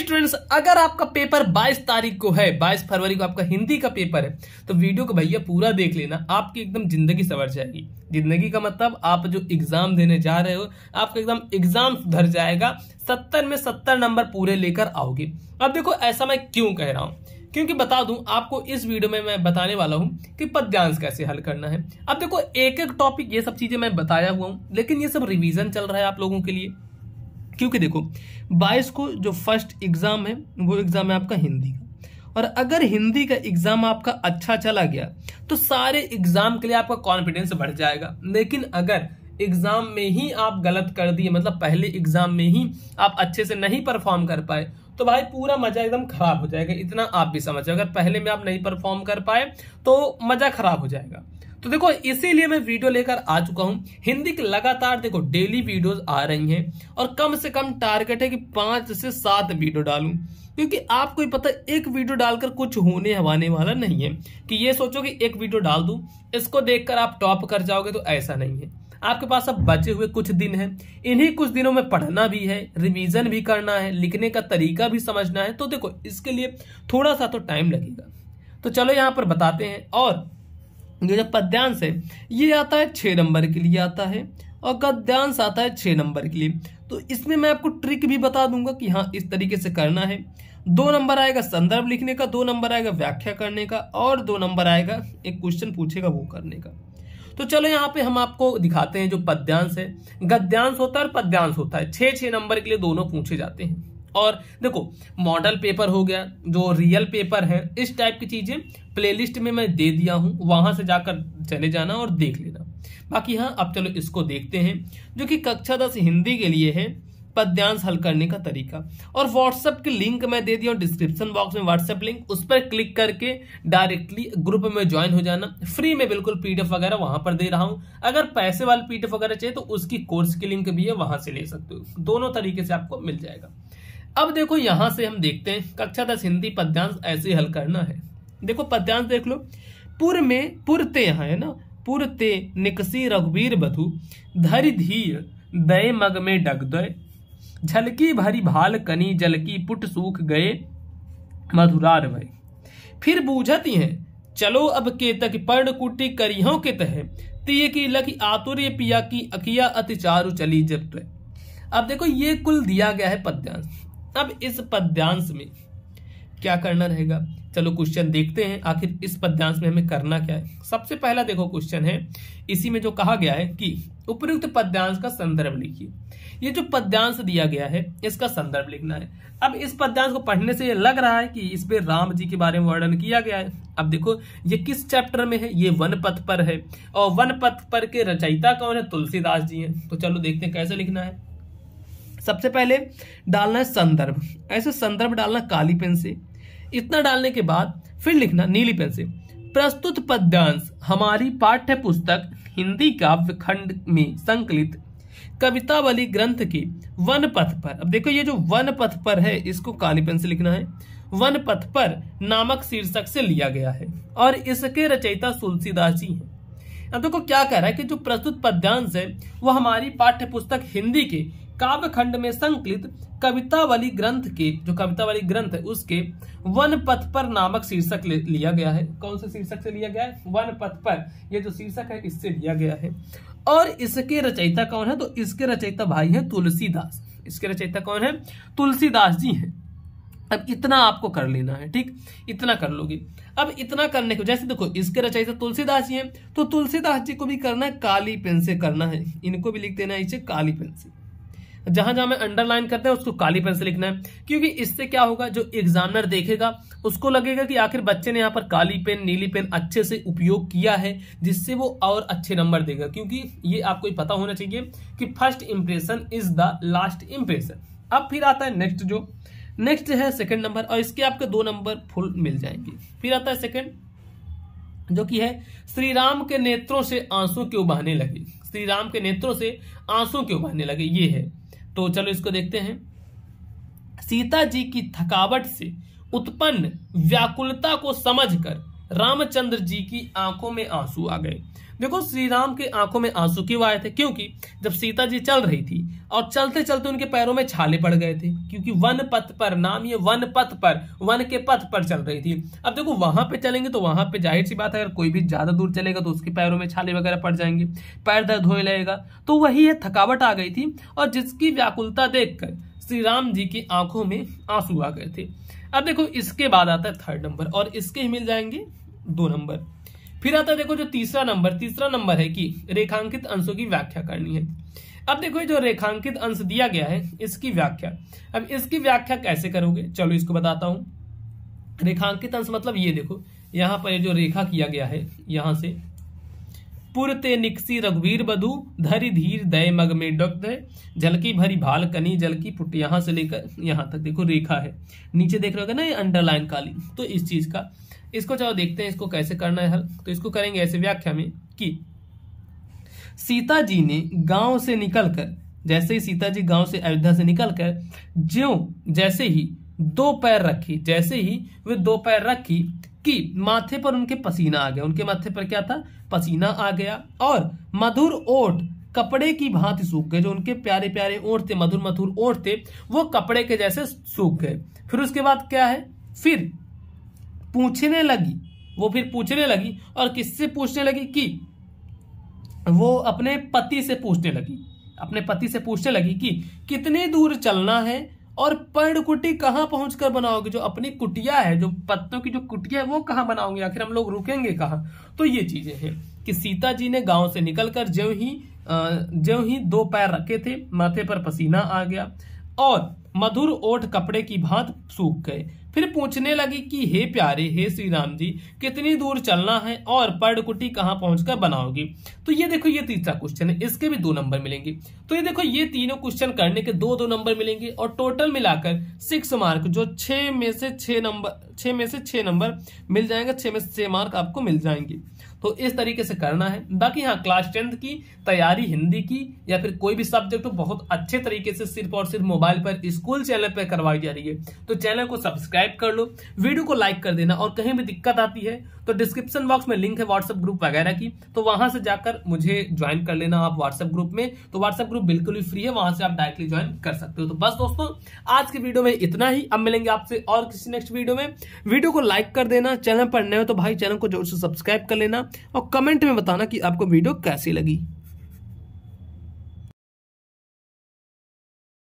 students अगर आपका paper 22 तारीख को है 22 फरवरी को आपका हिंदी का पेपर है तो वीडियो को भैया पूरा देख लेना आपकी एकदम जिंदगी सवर जाएगी जिंदगी का मतलब आप जो एग्जाम देने जा रहे हो आपका एकदम एग्जाम सुधर जाएगा सत्तर में सत्तर नंबर पूरे लेकर आओगे अब देखो ऐसा मैं क्यों कह रहा हूँ क्योंकि बता दूं आपको इस वीडियो में मैं बताने वाला हूं कि पद्यांश कैसे हल करना है अब देखो एक एक टॉपिक ये सब चीजें मैं बताया हुआ हूं लेकिन ये सब रिवीजन चल रहा है आप लोगों के लिए क्योंकि देखो बाईस को जो फर्स्ट एग्ज़ाम है वो एग्ज़ाम है आपका हिंदी का और अगर हिंदी का एग्ज़ाम आपका अच्छा चला गया तो सारे एग्ज़ाम के लिए आपका कॉन्फिडेंस बढ़ जाएगा लेकिन अगर एग्ज़ाम में ही आप गलत कर दिए मतलब पहले एग्ज़ाम में ही आप अच्छे से नहीं परफॉर्म कर पाए तो भाई पूरा मजा एकदम खराब हो जाएगा इतना आप भी समझ अगर पहले में आप नहीं परफॉर्म कर पाए तो मजा खराब हो जाएगा तो देखो इसीलिए मैं वीडियो लेकर आ चुका हूं हिंदी की लगातार देखो डेली वीडियोस आ रही हैं और कम से कम टारगेट है कि पांच से सात वीडियो डालूं क्योंकि आपको ही पता एक वीडियो डालकर कुछ होने हवाने वाला नहीं है कि ये सोचो कि एक वीडियो डाल दूं इसको देखकर आप टॉप कर जाओगे तो ऐसा नहीं है आपके पास अब बचे हुए कुछ दिन हैं इन्हीं कुछ दिनों में पढ़ना भी है रिवीजन भी करना है लिखने का तरीका भी समझना है तो देखो इसके लिए थोड़ा सा तो टाइम लगेगा तो चलो यहाँ पर बताते हैं और जो पद्यांश है ये आता है छः नंबर के लिए आता है और गद्यांश आता है छः नंबर के लिए तो इसमें मैं आपको ट्रिक भी बता दूंगा कि हाँ इस तरीके से करना है दो नंबर आएगा संदर्भ लिखने का दो नंबर आएगा व्याख्या करने का और दो नंबर आएगा एक क्वेश्चन पूछेगा वो करने का तो चलो यहाँ पे हम आपको दिखाते हैं जो पद्यांश है गद्यांश होता है और पद्यांश होता है छः छः नंबर के लिए दोनों पूछे जाते हैं और देखो मॉडल पेपर हो गया जो रियल पेपर है इस टाइप की चीज़ें प्लेलिस्ट में मैं दे दिया हूँ वहां से जाकर चले जाना और देख लेना बाकी हाँ अब चलो इसको देखते हैं जो कि कक्षा दस हिंदी के लिए है पद्यांश हल करने का तरीका और व्हाट्सएप की लिंक मैं दे दिया डिस्क्रिप्शन बॉक्स में व्हाट्सएप लिंक उस पर क्लिक करके डायरेक्टली ग्रुप में ज्वाइन हो जाना फ्री में बिल्कुल पीडीएफ वगैरह वहां पर दे रहा हूं अगर पैसे वाले पीडीएफ वगैरह चाहिए तो उसकी कोर्स की लिंक भी है वहां से ले सकते हो दोनों तरीके से आपको मिल जाएगा अब देखो यहां से हम देखते हैं कक्षा दस हिंदी पद्यांश ऐसे हल करना है देखो पद्यांश देख लो पुर में पुरते यहाँ है ना पुरते निकसी रघुवीर बधु धर धीर दय मग में डग दय झलकी भरी भाल कनी जलकी पुट सूख गए मधुरार भय फिर बूझती हैं चलो अब के तक पर्ण कुटी करियो के तह तीय की लकी आतुर्य पिया की अकिया अति चारु चली जब तय अब देखो ये कुल दिया गया है पद्यांश अब इस पद्यांश में क्या करना रहेगा चलो क्वेश्चन देखते हैं आखिर इस पद्यांश में हमें करना क्या है सबसे पहला देखो क्वेश्चन है इसी में जो कहा गया है कि उपयुक्त पद्यांश का संदर्भ लिखिए ये जो पद्यांश दिया गया है इसका संदर्भ लिखना है अब इस पद्यांश को पढ़ने से ये लग रहा है कि इसमें राम जी के बारे में वर्णन किया गया है अब देखो ये किस चैप्टर में है ये वन पथ पर है और वन पथ पर के रचयिता कौन है तुलसीदास जी हैं तो चलो देखते हैं कैसे लिखना है सबसे पहले डालना है संदर्भ ऐसे संदर्भ डालना काली पेन से इतना डालने के बाद फिर लिखना नीली पेन से प्रस्तुत पद्यांश हमारी पाठ्य पुस्तक हिंदी काव्य खंड में संकलित कवितावली ग्रंथ के वन पथ पर अब देखो ये जो वन पथ पर है इसको काली पेन से लिखना है वन पथ पर नामक शीर्षक से लिया गया है और इसके रचयिता तुलसीदास जी हैं अब देखो क्या कह रहा है कि जो प्रस्तुत पद्यांश है वो हमारी पाठ्य पुस्तक हिंदी के काव्य खंड में संकलित कविता वाली ग्रंथ के जो कविता वाली ग्रंथ है उसके वन पथ पर नामक शीर्षक लिया गया है कौन से शीर्षक से लिया गया है वन पथ पर यह जो शीर्षक है इससे लिया गया है और इसके रचयिता कौन है तो इसके रचयिता भाई है तुलसीदास इसके रचयिता कौन है तुलसीदास जी है अब इतना आपको कर लेना है ठीक इतना कर लोगे अब इतना करने को जैसे देखो इसके रचयिता तुलसीदास जी हैं तो तुलसीदास जी को भी करना है काली पेन से करना है इनको भी लिख देना है इसे काली पेन से जहां जहां हमें अंडरलाइन करते हैं उसको काली पेन से लिखना है क्योंकि इससे क्या होगा जो एग्जामिनर देखेगा उसको लगेगा कि आखिर बच्चे ने यहाँ पर काली पेन नीली पेन अच्छे से उपयोग किया है जिससे वो और अच्छे नंबर देगा क्योंकि ये आपको पता होना चाहिए कि first impression is the last impression अब फिर आता है नेक्स्ट जो नेक्स्ट है सेकेंड नंबर और इसके आपके दो नंबर फुल मिल जाएंगे फिर आता है सेकेंड जो कि है श्री राम के नेत्रों से आंसू क्यों बहने लगे श्री राम के नेत्रों से आंसू क्यों बहने लगे ये है तो चलो इसको देखते हैं सीता जी की थकावट से उत्पन्न व्याकुलता को समझकर रामचंद्र जी की आंखों में आंसू आ गए देखो श्री राम के आंखों में आंसू क्यों आए थे क्योंकि जब सीता जी चल रही थी और चलते चलते उनके पैरों में छाले पड़ गए थे क्योंकि वन पथ पर नाम ये वन पथ पर वन के पथ पर चल रही थी अब देखो वहां पे चलेंगे तो वहां पे जाहिर सी बात है अगर कोई भी ज्यादा दूर चलेगा तो उसके पैरों में छाले वगैरह पड़ जाएंगे पैर दर्द होने लगेगा तो वही है थकावट आ गई थी और जिसकी व्याकुलता देखकर श्री राम जी की आंखों में आंसू आ गए थे अब देखो इसके बाद आता है थर्ड नंबर और इसके ही मिल जाएंगे दो नंबर फिर आता देखो जो तीसरा नंबर तीसरा नंबर है कि रेखांकित अंशों की व्याख्या करनी है अब देखो ये जो रेखांकित अंश दिया गया है इसकी व्याख्या अब इसकी व्याख्या कैसे करोगे चलो इसको बताता हूं रेखांकित अंश मतलब ये देखो यहां पर जो रेखा किया गया है यहां से पुरते निकसी रघुवीर बधु धरी धीर दय मग में डक्त जलकी भरी भाल कनी जलकी पुट यहां से लेकर यहां तक देखो रेखा है नीचे देख रहे हो ना ये अंडरलाइन काली तो इस चीज का इसको चलो देखते हैं इसको कैसे करना है हल तो इसको करेंगे ऐसे व्याख्या में कि सीता जी ने गांव से निकलकर जैसे ही सीता जी गांव से अयोध्या से निकलकर ज्यो जैसे ही दो पैर रखी जैसे ही वे दो पैर रखी कि माथे पर उनके पसीना आ गया उनके माथे पर क्या था पसीना आ गया और मधुर ओठ कपड़े की भांति सूख गए जो उनके प्यारे प्यारे ओठ थे मधुर मधुर ओठ थे वो कपड़े के जैसे सूख गए फिर उसके बाद क्या है फिर पूछने लगी वो फिर पूछने लगी और किससे पूछने लगी कि वो अपने पति से पूछने लगी अपने पति से पूछने लगी कि कितने दूर चलना है और कुटी कहाँ पहुंचकर बनाओगे जो अपनी कुटिया है जो पत्तों की जो कुटिया है वो कहाँ बनाओगे आखिर हम लोग रुकेंगे कहाँ तो ये चीजें हैं कि सीता जी ने गांव से निकलकर ज्यो ही जो ही दो पैर रखे थे माथे पर पसीना आ गया और मधुर ओठ कपड़े की भांत सूख गए फिर पूछने लगी कि हे प्यारे हे श्री राम जी कितनी दूर चलना है और पर्णकुटी कहाँ पहुंचकर बनाओगी तो ये देखो ये तीसरा क्वेश्चन है इसके भी दो नंबर मिलेंगे तो ये देखो ये तीनों क्वेश्चन करने के दो दो नंबर मिलेंगे और टोटल मिलाकर सिक्स मार्क जो छह में से छह नंबर छह में से छह नंबर मिल जाएंगे छह में से छह मार्क आपको मिल जाएंगे तो इस तरीके से करना है बाकी हाँ क्लास टेंथ की तैयारी हिंदी की या फिर कोई भी सब्जेक्ट हो बहुत अच्छे तरीके से सिर्फ और सिर्फ मोबाइल पर स्कूल चैनल पर करवाई जा रही है तो चैनल को सब्सक्राइब सब्सक्राइब कर लो वीडियो को लाइक कर देना और कहीं भी दिक्कत आती है तो डिस्क्रिप्शन बॉक्स में लिंक है व्हाट्सएप ग्रुप वगैरह की तो वहां से जाकर मुझे ज्वाइन कर लेना आप व्हाट्सएप ग्रुप में तो व्हाट्सएप ग्रुप बिल्कुल ही फ्री है वहां से आप डायरेक्टली ज्वाइन कर सकते हो तो बस दोस्तों आज के वीडियो में इतना ही अब मिलेंगे आपसे और किसी नेक्स्ट वीडियो में वीडियो को लाइक कर देना चैनल पर नए हो तो भाई चैनल को जरूर से सब्सक्राइब कर लेना और कमेंट में बताना कि आपको वीडियो कैसी लगी